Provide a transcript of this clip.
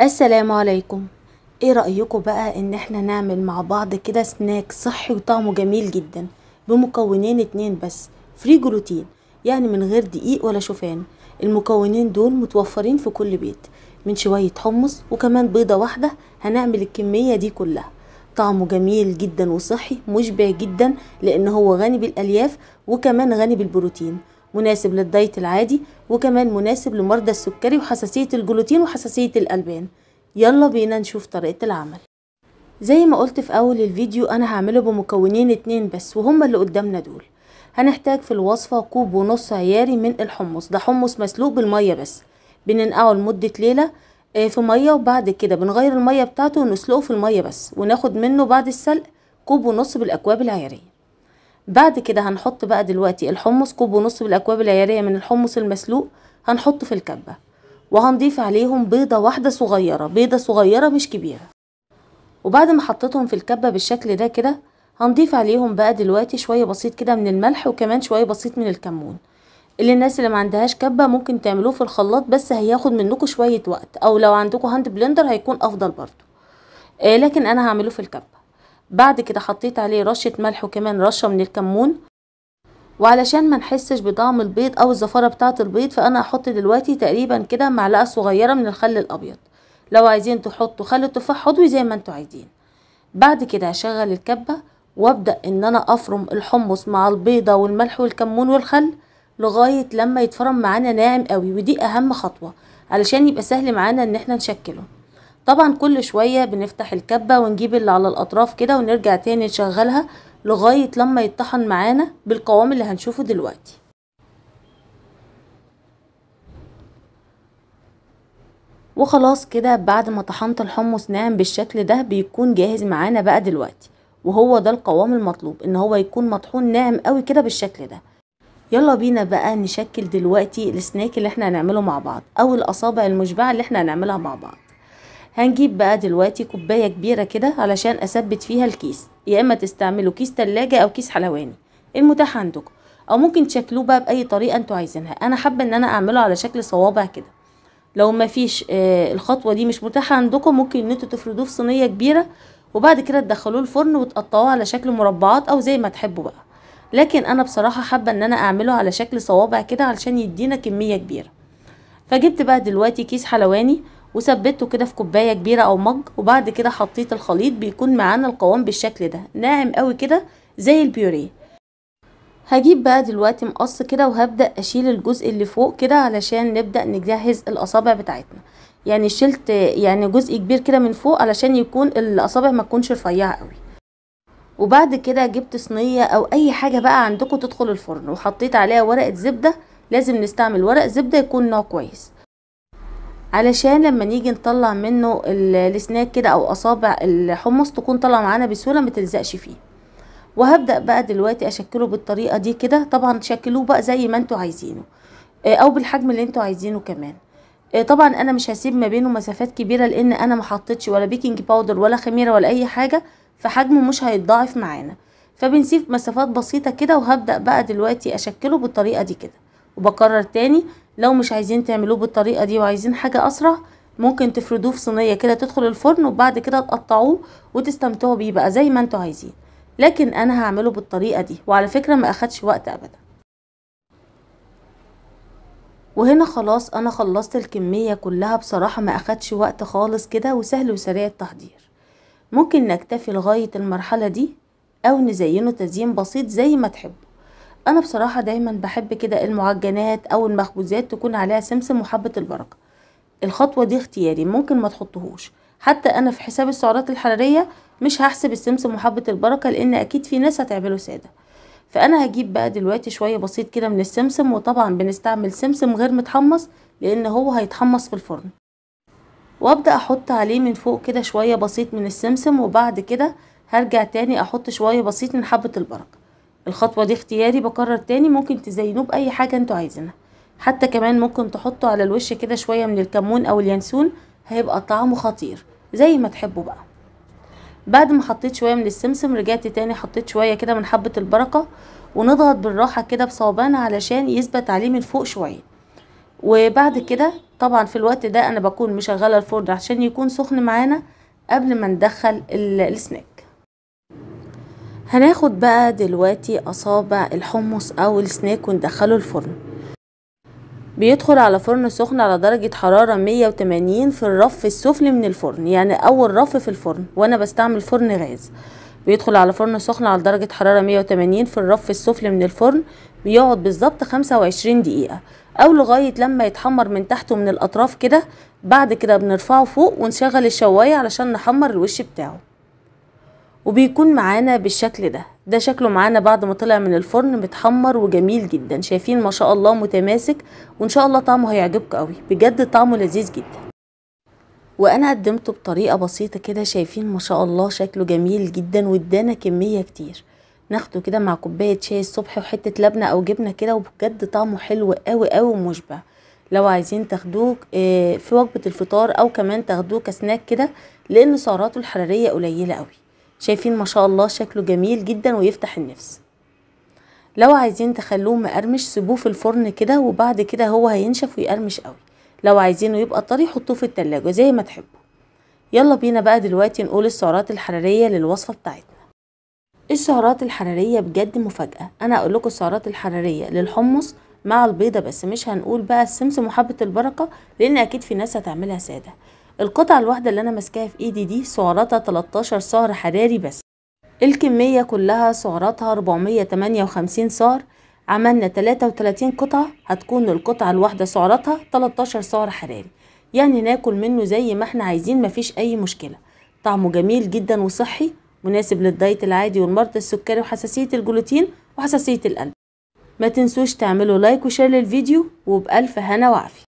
السلام عليكم ايه رأيكم بقى ان احنا نعمل مع بعض كده سناك صحي وطعمه جميل جدا بمكونين اتنين بس فري جلوتين يعني من غير دقيق ولا شوفان المكونين دول متوفرين في كل بيت من شوية حمص وكمان بيضة واحدة هنعمل الكمية دي كلها طعمه جميل جدا وصحي مشبع جدا لان هو غني بالالياف وكمان غني بالبروتين مناسب للدايت العادي وكمان مناسب لمرضى السكري وحساسية الجلوتين وحساسية الألبان يلا بينا نشوف طريقة العمل زي ما قلت في أول الفيديو أنا هعمله بمكونين اتنين بس وهما اللي قدامنا دول هنحتاج في الوصفة كوب ونص عياري من الحمص ده حمص مسلوق بالمية بس بننقعه لمدة ليلة آه، في مية وبعد كده بنغير المية بتاعته ونسلقه في المية بس وناخد منه بعد السلق كوب ونص بالأكواب العيارية بعد كده هنحط بقى دلوقتي الحمص كوب ونص بالاكواب العياريه من الحمص المسلوق هنحطه في الكبه وهنضيف عليهم بيضه واحده صغيره بيضه صغيره مش كبيره وبعد ما حطيتهم في الكبه بالشكل ده كده هنضيف عليهم بقى دلوقتي شويه بسيط كده من الملح وكمان شويه بسيط من الكمون اللي الناس اللي ما عندهاش كبه ممكن تعملوه في الخلاط بس هياخد منكم شويه وقت او لو عندكم هاند بلندر هيكون افضل برضو آه لكن انا هعمله في الكبه بعد كده حطيت عليه رشة ملح وكمان رشة من الكمون وعلشان ما نحسش بطعم البيض او الزفارة بتاعة البيض فانا هحط دلوقتي تقريبا كده معلقة صغيرة من الخل الابيض لو عايزين تحطوا خل التفاح حضوي زي ما انتوا عايزين بعد كده هشغل الكبة وابدأ ان انا افرم الحمص مع البيضة والملح والكمون والخل لغاية لما يتفرم معانا ناعم قوي ودي اهم خطوة علشان يبقى سهل معانا ان احنا نشكله طبعا كل شوية بنفتح الكبة ونجيب اللي على الأطراف كده ونرجع تاني نشغلها لغاية لما يتطحن معانا بالقوام اللي هنشوفه دلوقتي وخلاص كده بعد ما طحنت الحمص ناعم بالشكل ده بيكون جاهز معانا بقى دلوقتي وهو ده القوام المطلوب ان هو يكون مطحون ناعم قوي كده بالشكل ده يلا بينا بقى نشكل دلوقتي السناك اللي احنا هنعمله مع بعض او الاصابع المشبعه اللي احنا هنعملها مع بعض هنجيب بقى دلوقتي كوباية كبيرة كده علشان أثبت فيها الكيس يا إما تستعملوا كيس تلاجة أو كيس حلواني المتاح عندكم أو ممكن تشكلوه بقى بأي طريقة انتوا عايزينها أنا حابة إن أنا أعمله على شكل صوابع كده لو مفيش آه الخطوة دي مش متاحة عندكم ممكن إن انتوا تفردوه في صينية كبيرة وبعد كده تدخلوه الفرن وتقطعوه على شكل مربعات أو زي ما تحبوا بقى لكن أنا بصراحة حابة إن أنا أعمله على شكل صوابع كده علشان يدينا كمية كبيرة فجبت بقى دلوقتي كيس حلواني وثبته كده في كوبايه كبيره او مج وبعد كده حطيت الخليط بيكون معانا القوام بالشكل ده ناعم قوي كده زي البيوريه هجيب بقى دلوقتي مقص كده وهبدا اشيل الجزء اللي فوق كده علشان نبدا نجهز الاصابع بتاعتنا يعني شلت يعني جزء كبير كده من فوق علشان يكون الاصابع ما تكونش رفيعه قوي وبعد كده جبت صينيه او اي حاجه بقى عندكم تدخل الفرن وحطيت عليها ورقه زبده لازم نستعمل ورق زبده يكون نوع كويس علشان لما نيجي نطلع منه السناك كده او اصابع الحمص تكون طالعه معانا بسهوله ما تلزقش فيه وهبدا بقى دلوقتي اشكله بالطريقه دي كده طبعا شكلوه بقى زي ما انتوا عايزينه آه، او بالحجم اللي انتوا عايزينه كمان آه، طبعا انا مش هسيب ما بينه مسافات كبيره لان انا ما حطيتش ولا بيكنج باودر ولا خميره ولا اي حاجه فحجمه مش هيتضاعف معانا فبنسيب مسافات بسيطه كده وهبدا بقى دلوقتي اشكله بالطريقه دي كده وبكرر تاني لو مش عايزين تعملوه بالطريقة دي وعايزين حاجة أسرع ممكن تفردوه في صينية كده تدخل الفرن وبعد كده تقطعوه وتستمتعوا بيه بقى زي ما انتوا عايزين لكن انا هعمله بالطريقة دي وعلى فكرة ما اخدش وقت ابدا وهنا خلاص انا خلصت الكمية كلها بصراحة ما اخدش وقت خالص كده وسهل وسريع التحضير ممكن نكتفي لغاية المرحلة دي او نزينه تزيين بسيط زي ما تحبوا انا بصراحه دايما بحب كده المعجنات او المخبوزات تكون عليها سمسم وحبه البركه الخطوه دي اختياري ممكن ما تحطهوش حتى انا في حساب السعرات الحراريه مش هحسب السمسم وحبه البركه لان اكيد في ناس هتعمله ساده فانا هجيب بقى دلوقتي شويه بسيط كده من السمسم وطبعا بنستعمل سمسم غير متحمص لان هو هيتحمص في الفرن وابدا احط عليه من فوق كده شويه بسيط من السمسم وبعد كده هرجع تاني احط شويه بسيط من حبه البركه الخطوة دي اختياري بكرر تاني ممكن تزينوه بأي حاجة انتوا عايزينها حتى كمان ممكن تحطوا على الوش كده شوية من الكمون أو اليانسون هيبقى طعمه خطير زي ما تحبوا بقى بعد ما حطيت شوية من السمسم رجعت تاني حطيت شوية كده من حبة البركة ونضغط بالراحة كده بصوبان علشان يثبت عليه من فوق شوية وبعد كده طبعا في الوقت ده انا بكون مشغلة الفرن عشان يكون سخن معانا قبل ما ندخل السناك هناخد بقى دلوقتي اصابع الحمص او السناك وندخله الفرن بيدخل على فرن سخن على درجة حرارة 180 في الرف السفلي من الفرن يعني اول رف في الفرن وانا بستعمل فرن غاز بيدخل على فرن سخن على درجة حرارة 180 في الرف السفلي من الفرن بيقعد بالظبط 25 دقيقة او لغاية لما يتحمر من تحته من الاطراف كده بعد كده بنرفعه فوق ونشغل الشواية علشان نحمر الوش بتاعه وبيكون معانا بالشكل ده ده شكله معانا بعد ما طلع من الفرن متحمر وجميل جدا شايفين ما شاء الله متماسك وان شاء الله طعمه هيعجبك قوي بجد طعمه لذيذ جدا وانا قدمته بطريقه بسيطه كده شايفين ما شاء الله شكله جميل جدا وادانا كميه كتير ناخده كده مع كوبايه شاي الصبح وحته لبنه او جبنه كده وبجد طعمه حلو قوي قوي ومشبع لو عايزين تاخدوه آه، في وجبه الفطار او كمان تاخدوه كسناك كده لان سعراته الحراريه قليله قوي شايفين ما شاء الله شكله جميل جدا ويفتح النفس لو عايزين تخلوه مقرمش سيبوه في الفرن كده وبعد كده هو هينشف ويقرمش قوي لو عايزينه يبقى طري حطوه في التلاجة زي ما تحبوا يلا بينا بقى دلوقتي نقول السعرات الحرارية للوصفة بتاعتنا السعرات الحرارية بجد مفاجأة انا اقول لكم السعرات الحرارية للحمص مع البيضة بس مش هنقول بقى السمسم وحبة البركة لان اكيد في ناس هتعملها سادة القطعة الواحدة اللي أنا ماسكاها في إيدي دي سعراتها 13 سعر حراري بس الكمية كلها سعراتها 458 سعر عملنا 33 قطعة هتكون القطعة الواحدة سعراتها 13 سعر حراري يعني ناكل منه زي ما احنا عايزين مفيش أي مشكلة طعمه جميل جدا وصحي مناسب للدايت العادي والمرضى السكري وحساسية الجلوتين وحساسية القلب ما تنسوش تعملوا لايك وشير للفيديو وبألف هنا وعافية